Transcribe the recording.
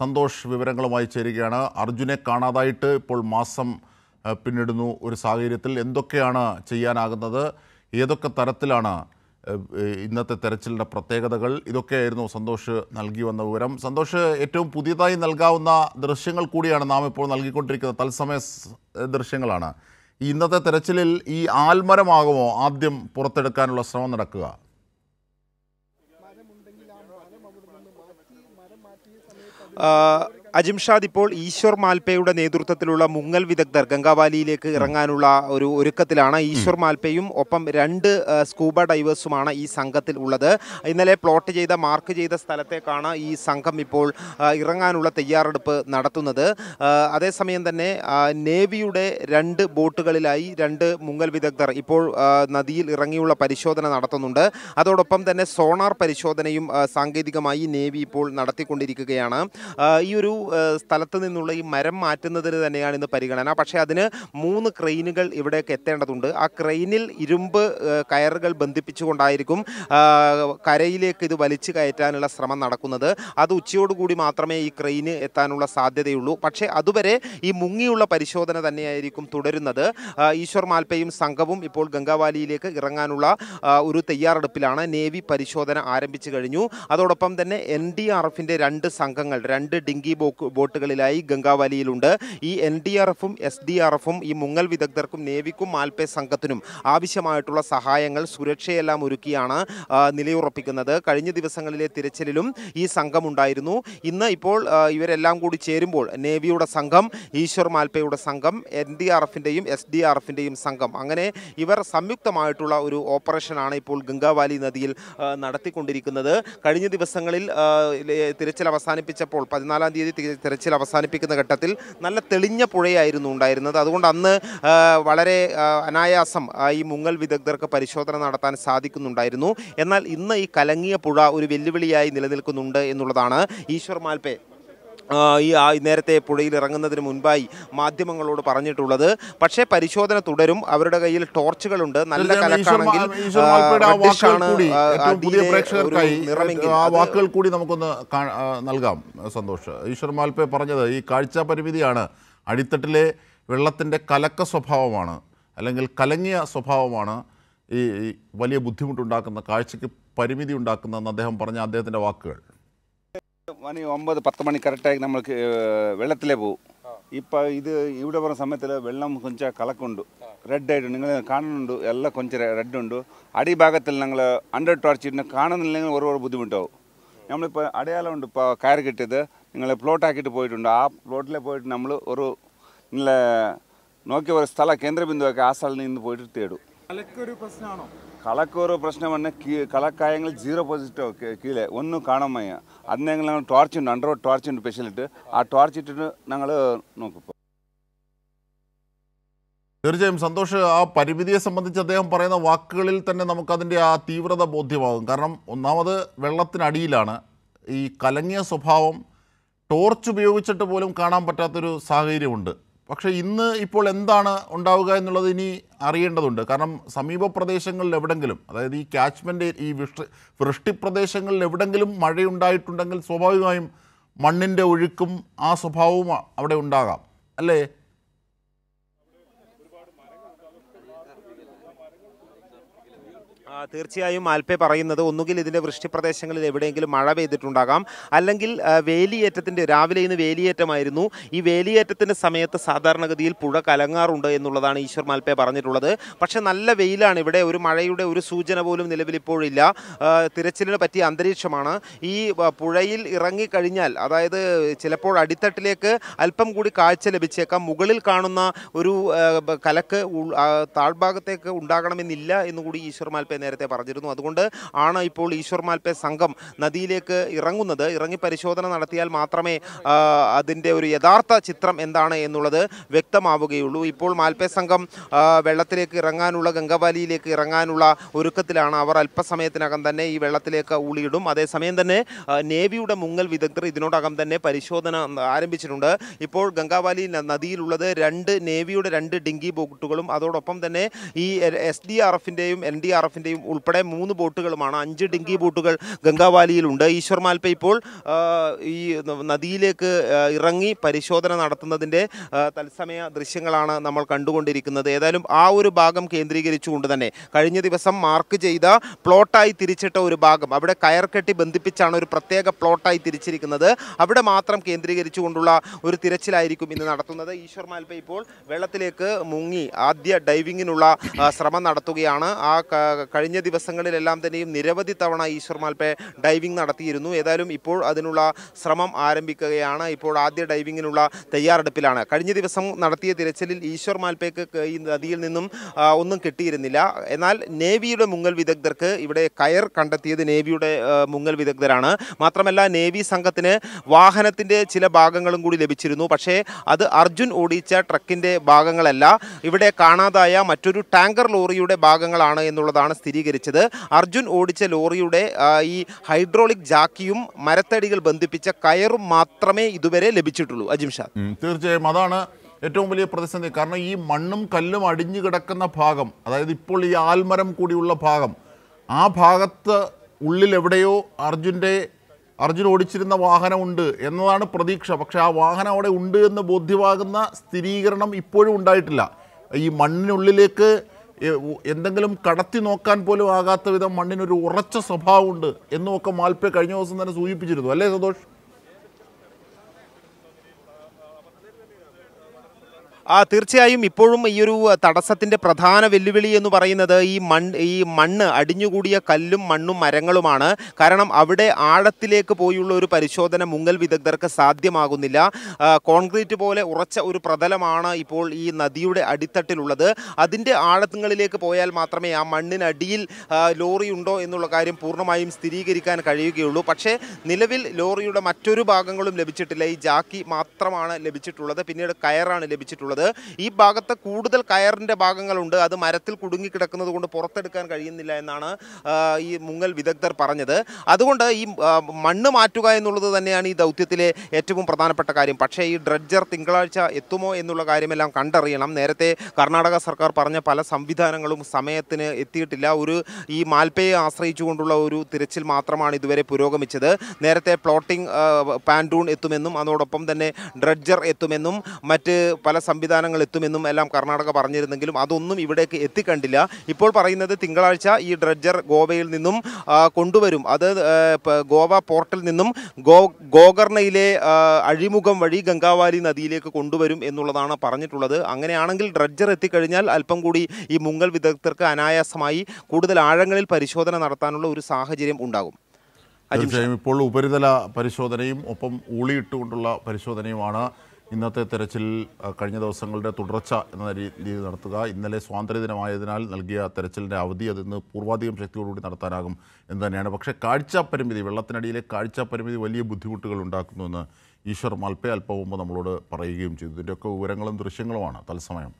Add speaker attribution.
Speaker 1: സന്തോഷ് വിവരങ്ങളുമായി ചേരുകയാണ് അർജുനെ കാണാതായിട്ട് ഇപ്പോൾ മാസം പിന്നിടുന്നു ഒരു സാഹചര്യത്തിൽ എന്തൊക്കെയാണ് ചെയ്യാനാകുന്നത് ഏതൊക്കെ തരത്തിലാണ് ഇന്നത്തെ തെരച്ചിലിൻ്റെ പ്രത്യേകതകൾ ഇതൊക്കെയായിരുന്നു സന്തോഷ് നൽകി വന്ന വിവരം സന്തോഷ് ഏറ്റവും പുതിയതായി നൽകാവുന്ന ദൃശ്യങ്ങൾ കൂടിയാണ് നാം ഇപ്പോൾ നൽകിക്കൊണ്ടിരിക്കുന്നത് തത്സമയ ദൃശ്യങ്ങളാണ് ഇന്നത്തെ തെരച്ചിലിൽ ഈ ആൽമരമാകുമോ ആദ്യം പുറത്തെടുക്കാനുള്ള
Speaker 2: ശ്രമം നടക്കുക Uh, അജിംഷാദ് ഇപ്പോൾ ഈശ്വർ മാൽപ്പയുടെ നേതൃത്വത്തിലുള്ള മുങ്ങൽ വിദഗ്ധർ ഗംഗാവാലിയിലേക്ക് ഇറങ്ങാനുള്ള ഒരു ഒരുക്കത്തിലാണ് ഈശ്വർ മാൽപ്പയും ഒപ്പം രണ്ട് സ്കൂബ ഡൈവേഴ്സുമാണ് ഈ സംഘത്തിൽ ഉള്ളത് ഇന്നലെ പ്ലോട്ട് ചെയ്ത മാർക്ക് ചെയ്ത സ്ഥലത്തേക്കാണ് ഈ സംഘം ഇപ്പോൾ ഇറങ്ങാനുള്ള തയ്യാറെടുപ്പ് നടത്തുന്നത് അതേസമയം തന്നെ നേവിയുടെ രണ്ട് ബോട്ടുകളിലായി രണ്ട് മുങ്ങൽ വിദഗ്ധർ ഇപ്പോൾ നദിയിൽ ഇറങ്ങിയുള്ള പരിശോധന നടത്തുന്നുണ്ട് അതോടൊപ്പം തന്നെ സോണാർ പരിശോധനയും സാങ്കേതികമായി നേവി ഇപ്പോൾ നടത്തിക്കൊണ്ടിരിക്കുകയാണ് ഈ ഒരു സ്ഥലത്ത് നിന്നുള്ള ഈ മരം മാറ്റുന്നതിന് തന്നെയാണ് ഇന്ന് പരിഗണന പക്ഷേ അതിന് മൂന്ന് ക്രെയിനുകൾ ഇവിടേക്ക് എത്തേണ്ടതുണ്ട് ആ ക്രെയിനിൽ ഇരുമ്പ് കയറുകൾ ബന്ധിപ്പിച്ചുകൊണ്ടായിരിക്കും കരയിലേക്ക് ഇത് വലിച്ചു കയറ്റാനുള്ള ശ്രമം നടക്കുന്നത് അത് ഉച്ചയോടുകൂടി മാത്രമേ ഈ ക്രെയിന് എത്താനുള്ള സാധ്യതയുള്ളൂ പക്ഷേ അതുവരെ ഈ മുങ്ങിയുള്ള പരിശോധന തന്നെയായിരിക്കും തുടരുന്നത് ഈശ്വർ മാൽപ്പയും സംഘവും ഇപ്പോൾ ഗംഗാവാലിയിലേക്ക് ഇറങ്ങാനുള്ള ഒരു തയ്യാറെടുപ്പിലാണ് നേവി പരിശോധന ആരംഭിച്ചു കഴിഞ്ഞു അതോടൊപ്പം തന്നെ എൻ ഡി ആർ എഫിൻ്റെ രണ്ട് സംഘങ്ങൾ രണ്ട് ഡിങ്കി ബോക്സ് ബോട്ടുകളിലായി ഗംഗാവാലിയിലുണ്ട് ഈ എൻ ഡി ആർ എഫും എസ് ഡി ആർ എഫും ഈ മുങ്ങൽ വിദഗ്ധർക്കും നേവിക്കും മാൽപേ സംഘത്തിനും ആവശ്യമായിട്ടുള്ള സഹായങ്ങൾ സുരക്ഷയെല്ലാം ഒരുക്കിയാണ് നിലയുറപ്പിക്കുന്നത് കഴിഞ്ഞ ദിവസങ്ങളിലെ തിരച്ചിലും ഈ സംഘമുണ്ടായിരുന്നു ഇന്ന് ഇപ്പോൾ ഇവരെല്ലാം കൂടി ചേരുമ്പോൾ നേവിയുടെ സംഘം ഈശ്വർ മാൽപേയുടെ സംഘം എൻ ഡി ആർ എഫിൻ്റെയും എസ് ഡി ആർ എഫിൻ്റെയും സംഘം അങ്ങനെ ഇവർ സംയുക്തമായിട്ടുള്ള ഒരു ഓപ്പറേഷനാണ് ഇപ്പോൾ ഗംഗാവാലി നദിയിൽ നടത്തിക്കൊണ്ടിരിക്കുന്നത് കഴിഞ്ഞ ദിവസങ്ങളിൽ തിരച്ചിൽ അവസാനിപ്പിച്ചപ്പോൾ പതിനാലാം തീയതി തിരച്ചിൽ അവസാനിപ്പിക്കുന്ന ഘട്ടത്തിൽ നല്ല തെളിഞ്ഞ പുഴയായിരുന്നു ഉണ്ടായിരുന്നത് അതുകൊണ്ട് അന്ന് വളരെ അനായാസം ഈ മുങ്ങൽ വിദഗ്ധർക്ക് പരിശോധന നടത്താൻ സാധിക്കുന്നുണ്ടായിരുന്നു എന്നാൽ ഇന്ന് ഈ കലങ്ങിയ പുഴ ഒരു വെല്ലുവിളിയായി നിലനിൽക്കുന്നുണ്ട് എന്നുള്ളതാണ് ഈശ്വർ മാൽപേ ഈ നേരത്തെ പുഴയിൽ ഇറങ്ങുന്നതിന് മുൻപായി മാധ്യമങ്ങളോട് പറഞ്ഞിട്ടുള്ളത് പക്ഷേ പരിശോധന തുടരും അവരുടെ കയ്യിൽ ടോർച്ചുകളുണ്ട് നല്ല കലക്കാണെങ്കിൽ വാക്കുകൾ
Speaker 1: കൂടി നമുക്കൊന്ന് നൽകാം സന്തോഷ് ഈശ്വർ മാൽപ്പെ പറഞ്ഞത് ഈ കാഴ്ച പരിമിതിയാണ് അടിത്തട്ടിലെ വെള്ളത്തിൻ്റെ കലക്ക സ്വഭാവമാണ് അല്ലെങ്കിൽ കലങ്ങിയ സ്വഭാവമാണ് ഈ വലിയ ബുദ്ധിമുട്ടുണ്ടാക്കുന്ന കാഴ്ചയ്ക്ക് പരിമിതി ഉണ്ടാക്കുന്നതെന്ന് അദ്ദേഹം പറഞ്ഞ അദ്ദേഹത്തിൻ്റെ വാക്കുകൾ
Speaker 2: മണി ഒമ്പത് പത്ത് മണി കറക്റ്റായി നമ്മൾക്ക് വെള്ളത്തിലേ പോകും ഇപ്പം ഇത് ഇവിടെ പറഞ്ഞ സമയത്തിൽ വെള്ളം കൊഞ്ച കലക്കുണ്ട് റെഡ് ആയിട്ട് നിങ്ങൾ കാണുന്നുണ്ട് എല്ലാം കൊഞ്ച റെഡ് ഉണ്ട് അടിഭാഗത്തിൽ ഞങ്ങൾ അണ്ടർ ടോർച്ചിട്ട് കാണുന്നില്ലെങ്കിൽ ഒരുപാട് ബുദ്ധിമുട്ടാവും നമ്മളിപ്പോൾ അടയാളമുണ്ട് ഇപ്പോൾ കയർ കിട്ടിയത് നിങ്ങൾ പ്ലോട്ടാക്കിയിട്ട് പോയിട്ടുണ്ട് ആ പ്ലോട്ടിൽ പോയിട്ട് നമ്മൾ ഒരു നിങ്ങളെ നോക്കിയ ഒരു സ്ഥല കേന്ദ്രബിന്ദുവൊക്കെ ആ സ്ഥലത്ത് നിന്ന് പോയിട്ട് തേടും കളക്കൊരു പ്രശ്നമാണ് കളക്കായങ്ങൾ സീറോ പോസിറ്റോ കീഴേ ഒന്നും കാണാൻ മയ്യ അന്ന് ഞങ്ങൾ ഞങ്ങൾ ടോർച്ചുണ്ട് അണ്ടർ ടോർച്ചുണ്ട് സ്പെഷ്യലിട്ട് ആ ഇട്ടിട്ട് ഞങ്ങൾ നോക്കും
Speaker 1: തീർച്ചയായും സന്തോഷ് ആ പരിമിതിയെ സംബന്ധിച്ച് അദ്ദേഹം പറയുന്ന വാക്കുകളിൽ തന്നെ നമുക്കതിൻ്റെ ആ തീവ്രത ബോധ്യമാകും കാരണം ഒന്നാമത് വെള്ളത്തിനടിയിലാണ് ഈ കലങ്ങിയ സ്വഭാവം ടോർച്ച് ഉപയോഗിച്ചിട്ട് പോലും കാണാൻ പറ്റാത്തൊരു സാഹചര്യമുണ്ട് പക്ഷേ ഇന്ന് ഇപ്പോൾ എന്താണ് ഉണ്ടാവുക എന്നുള്ളത് ഇനി അറിയേണ്ടതുണ്ട് കാരണം സമീപ പ്രദേശങ്ങളിൽ എവിടെങ്കിലും അതായത് ഈ ക്യാച്ച്മെൻ്റ് ഈ വൃഷ്ടി വൃഷ്ടിപ്രദേശങ്ങളിൽ എവിടെങ്കിലും മഴയുണ്ടായിട്ടുണ്ടെങ്കിൽ സ്വാഭാവികമായും മണ്ണിൻ്റെ ഒഴുക്കും ആ സ്വഭാവവും അവിടെ ഉണ്ടാകാം അല്ലേ
Speaker 2: തീർച്ചയായും ആൽപ്പെ പറയുന്നത് ഒന്നുകിൽ ഇതിൻ്റെ വൃഷ്ടിപ്രദേശങ്ങളിൽ എവിടെയെങ്കിലും മഴ പെയ്തിട്ടുണ്ടാകാം അല്ലെങ്കിൽ വേലിയേറ്റത്തിൻ്റെ രാവിലെ ഇന്ന് വേലിയേറ്റമായിരുന്നു ഈ വേലിയേറ്റത്തിൻ്റെ സമയത്ത് സാധാരണഗതിയിൽ പുഴ കലങ്ങാറുണ്ട് എന്നുള്ളതാണ് ഈശ്വർ മാൽപ്പെ പറഞ്ഞിട്ടുള്ളത് പക്ഷേ നല്ല വെയിലാണ് ഇവിടെ ഒരു മഴയുടെ ഒരു സൂചന പോലും നിലവിലിപ്പോഴില്ല തിരച്ചിലിന് പറ്റിയ അന്തരീക്ഷമാണ് ഈ പുഴയിൽ ഇറങ്ങിക്കഴിഞ്ഞാൽ അതായത് ചിലപ്പോൾ അടിത്തട്ടിലേക്ക് അല്പം കൂടി കാഴ്ച ലഭിച്ചേക്കാം മുകളിൽ കാണുന്ന ഒരു കലക്ക് താഴ്ഭാഗത്തേക്ക് ഉണ്ടാകണമെന്നില്ല എന്നുകൂടി ഈശ്വർ മാൽപ്പെ നേരത്തെ പറഞ്ഞിരുന്നു അതുകൊണ്ട് ആണ് ഇപ്പോൾ ഈശ്വർ മാൽപെ സംഘം നദിയിലേക്ക് ഇറങ്ങുന്നത് ഇറങ്ങി പരിശോധന നടത്തിയാൽ മാത്രമേ അതിൻ്റെ ഒരു യഥാർത്ഥ ചിത്രം എന്താണ് എന്നുള്ളത് വ്യക്തമാവുകയുള്ളൂ ഇപ്പോൾ മാൽപെ സംഘം വെള്ളത്തിലേക്ക് ഇറങ്ങാനുള്ള ഗംഗവാലിയിലേക്ക് ഇറങ്ങാനുള്ള ഒരുക്കത്തിലാണ് അവർ അല്പസമയത്തിനകം തന്നെ ഈ വെള്ളത്തിലേക്ക് ഊളിയിടും അതേസമയം തന്നെ നേവിയുടെ മുങ്ങൽ വിദഗ്ധർ ഇതിനോടകം തന്നെ പരിശോധന ആരംഭിച്ചിട്ടുണ്ട് ഇപ്പോൾ ഗംഗാവാലി നദിയിലുള്ളത് രണ്ട് നേവിയുടെ രണ്ട് ഡിങ്കി ബോട്ടുകളും അതോടൊപ്പം തന്നെ ഈ എസ് ഡി ആർ എഫിൻ്റെയും എൻ ഡി ആർ എഫിൻ്റെയും ഉൾപ്പെടെ മൂന്ന് ബോട്ടുകളുമാണ് അഞ്ച് ഡിങ്കി ബോട്ടുകൾ ഗംഗാവാലിയിലുണ്ട് ഈശ്വർ മാൽപ്പ ഇപ്പോൾ ഈ നദിയിലേക്ക് ഇറങ്ങി പരിശോധന നടത്തുന്നതിൻ്റെ തത്സമയ ദൃശ്യങ്ങളാണ് നമ്മൾ കണ്ടുകൊണ്ടിരിക്കുന്നത് ഏതായാലും ആ ഒരു ഭാഗം കേന്ദ്രീകരിച്ചുകൊണ്ട് തന്നെ കഴിഞ്ഞ ദിവസം മാർക്ക് ചെയ്ത പ്ലോട്ടായി തിരിച്ചിട്ട ഒരു ഭാഗം അവിടെ കയർ കെട്ടി ബന്ധിപ്പിച്ചാണ് ഒരു പ്രത്യേക പ്ലോട്ടായി തിരിച്ചിരിക്കുന്നത് അവിടെ മാത്രം കേന്ദ്രീകരിച്ചുകൊണ്ടുള്ള ഒരു തിരച്ചിലായിരിക്കും ഇന്ന് നടത്തുന്നത് ഈശ്വർ മാൽപ്പ ഇപ്പോൾ വെള്ളത്തിലേക്ക് മുങ്ങി ആദ്യ ഡൈവിങ്ങിനുള്ള ശ്രമം നടത്തുകയാണ് ആ കഴിഞ്ഞ ദിവസങ്ങളിലെല്ലാം തന്നെയും നിരവധി തവണ ഈശ്വർ മാൽപ്പെ ഡൈവിംഗ് നടത്തിയിരുന്നു ഏതായാലും ഇപ്പോൾ അതിനുള്ള ശ്രമം ആരംഭിക്കുകയാണ് ഇപ്പോൾ ആദ്യ ഡൈവിങ്ങിനുള്ള തയ്യാറെടുപ്പിലാണ് കഴിഞ്ഞ ദിവസം നടത്തിയ തിരച്ചിലിൽ ഈശ്വർ മാൽപ്പേക്ക് ഈ നദിയിൽ നിന്നും ഒന്നും കിട്ടിയിരുന്നില്ല എന്നാൽ നേവിയുടെ മുങ്ങൽ വിദഗ്ധർക്ക് ഇവിടെ കയർ കണ്ടെത്തിയത് നേവിയുടെ മുങ്ങൽ വിദഗ്ധരാണ് മാത്രമല്ല നേവി സംഘത്തിന് വാഹനത്തിൻ്റെ ചില ഭാഗങ്ങളും കൂടി ലഭിച്ചിരുന്നു പക്ഷേ അത് അർജുൻ ഓടിച്ച ട്രക്കിൻ്റെ ഭാഗങ്ങളല്ല ഇവിടെ കാണാതായ മറ്റൊരു ടാങ്കർ ലോറിയുടെ ഭാഗങ്ങളാണ് എന്നുള്ളതാണ് സ്ഥിതി സ്ഥിരീകരിച്ചത് അർജുൻ ഓടിച്ച ലോറിയുടെ ഈ ഹൈഡ്രോളിക് ജാക്കിയും മരത്തടികൾ ബന്ധിപ്പിച്ച കയറും മാത്രമേ ഇതുവരെ ലഭിച്ചിട്ടുള്ളൂ അജിംഷാ
Speaker 1: തീർച്ചയായും അതാണ് ഏറ്റവും വലിയ പ്രതിസന്ധി കാരണം ഈ മണ്ണും കല്ലും അടിഞ്ഞു കിടക്കുന്ന ഭാഗം അതായത് ഇപ്പോൾ ഈ ആൽമരം കൂടിയുള്ള ഭാഗം ആ ഭാഗത്ത് ഉള്ളിൽ എവിടെയോ അർജുൻ്റെ അർജുൻ ഓടിച്ചിരുന്ന വാഹനമുണ്ട് എന്നതാണ് പ്രതീക്ഷ പക്ഷേ ആ വാഹനം അവിടെ ഉണ്ട് എന്ന് ബോധ്യമാകുന്ന സ്ഥിരീകരണം ഇപ്പോഴും ഉണ്ടായിട്ടില്ല ഈ മണ്ണിനുള്ളിലേക്ക് എന്തെങ്കിലും കടത്തി നോക്കാൻ പോലും ആകാത്ത വിധം മണ്ണിനൊരു ഉറച്ച സ്വഭാവമുണ്ട് എന്നൊക്കെ മാൽപ്പേ കഴിഞ്ഞ ദിവസം തന്നെ സൂചിപ്പിച്ചിരുന്നു അല്ലേ സന്തോഷ്
Speaker 2: തീർച്ചയായും ഇപ്പോഴും ഈ ഒരു തടസ്സത്തിൻ്റെ പ്രധാന വെല്ലുവിളി എന്ന് പറയുന്നത് ഈ മണ്ണ് ഈ മണ്ണ് അടിഞ്ഞുകൂടിയ കല്ലും മണ്ണും മരങ്ങളുമാണ് കാരണം അവിടെ ആഴത്തിലേക്ക് പോയുള്ള ഒരു പരിശോധന മുങ്ങൽ വിദഗ്ധർക്ക് സാധ്യമാകുന്നില്ല കോൺക്രീറ്റ് പോലെ ഉറച്ച ഒരു പ്രതലമാണ് ഇപ്പോൾ ഈ നദിയുടെ അടിത്തട്ടിലുള്ളത് അതിൻ്റെ ആഴത്തുകളിലേക്ക് പോയാൽ മാത്രമേ ആ മണ്ണിനടിയിൽ ലോറി ഉണ്ടോ എന്നുള്ള കാര്യം പൂർണ്ണമായും സ്ഥിരീകരിക്കാൻ കഴിയുകയുള്ളൂ പക്ഷേ നിലവിൽ ലോറിയുടെ മറ്റൊരു ഭാഗങ്ങളും ലഭിച്ചിട്ടില്ല ഈ ജാക്കി മാത്രമാണ് ലഭിച്ചിട്ടുള്ളത് പിന്നീട് കയറാണ് ലഭിച്ചിട്ടുള്ളത് ഉള്ളത് ഈ ഭാഗത്ത് കൂടുതൽ കയറിൻ്റെ ഭാഗങ്ങളുണ്ട് അത് മരത്തിൽ കുടുങ്ങിക്കിടക്കുന്നത് കൊണ്ട് പുറത്തെടുക്കാൻ കഴിയുന്നില്ല എന്നാണ് ഈ മുങ്ങൽ വിദഗ്ധർ പറഞ്ഞത് അതുകൊണ്ട് ഈ മണ്ണ് മാറ്റുക എന്നുള്ളത് തന്നെയാണ് ഈ ദൗത്യത്തിലെ ഏറ്റവും പ്രധാനപ്പെട്ട കാര്യം പക്ഷേ ഈ ഡ്രഡ്ജർ തിങ്കളാഴ്ച എത്തുമോ എന്നുള്ള കാര്യമെല്ലാം കണ്ടറിയണം നേരത്തെ കർണാടക സർക്കാർ പറഞ്ഞ പല സംവിധാനങ്ങളും സമയത്തിന് എത്തിയിട്ടില്ല ഒരു ഈ മാൽപ്പയെ ആശ്രയിച്ചുകൊണ്ടുള്ള ഒരു തിരച്ചിൽ മാത്രമാണ് ഇതുവരെ പുരോഗമിച്ചത് നേരത്തെ പ്ലോട്ടിംഗ് പാൻഡൂൺ എത്തുമെന്നും അതോടൊപ്പം തന്നെ ഡ്രഡ്ജർ എത്തുമെന്നും മറ്റ് പല സംവിധാനങ്ങളും സംവിധാനങ്ങൾ എത്തുമെന്നും എല്ലാം കർണാടക പറഞ്ഞിരുന്നെങ്കിലും അതൊന്നും ഇവിടേക്ക് എത്തിക്കണ്ടില്ല ഇപ്പോൾ പറയുന്നത് തിങ്കളാഴ്ച ഈ ഡ്രഡ്ജർ ഗോവയിൽ നിന്നും കൊണ്ടുവരും അത് ഗോവ പോർട്ടിൽ നിന്നും ഗോ ഗോകർണയിലെ അഴിമുഖം വഴി ഗംഗാവാലി നദിയിലേക്ക് കൊണ്ടുവരും എന്നുള്ളതാണ് പറഞ്ഞിട്ടുള്ളത് അങ്ങനെയാണെങ്കിൽ ഡ്രഡ്ജർ എത്തിക്കഴിഞ്ഞാൽ അല്പം കൂടി ഈ മുങ്ങൽ വിദഗ്ധർക്ക് അനായാസമായി കൂടുതൽ ആഴങ്ങളിൽ പരിശോധന നടത്താനുള്ള ഒരു സാഹചര്യം ഉണ്ടാകും
Speaker 1: തീർച്ചയായും ഇപ്പോൾ ഉപരിതല പരിശോധനയും ഒപ്പം ഊളിയിട്ടുകൊണ്ടുള്ള പരിശോധനയുമാണ് ഇന്നത്തെ തെരച്ചിൽ കഴിഞ്ഞ ദിവസങ്ങളുടെ തുടർച്ച എന്ന രീതിയിൽ നടത്തുക ഇന്നലെ സ്വാതന്ത്ര്യദിനമായതിനാൽ നൽകിയ തെരച്ചിലിൻ്റെ അവധി അതിന്ന് പൂർവാധികം ശക്തിയോടുകൂടി നടത്താനാകും എന്ന് തന്നെയാണ് പക്ഷേ കാഴ്ചപരിമിതി വെള്ളത്തിനടിയിലെ കാഴ്ചപരിമിതി വലിയ ബുദ്ധിമുട്ടുകൾ ഉണ്ടാക്കുന്നുവെന്ന് ഈശ്വർ മൽപ്പെ അല്പം മുമ്പ് നമ്മളോട് പറയുകയും ചെയ്തു ഇതിൻ്റെയൊക്കെ വിവരങ്ങളും ദൃശ്യങ്ങളുമാണ് തത്സമയം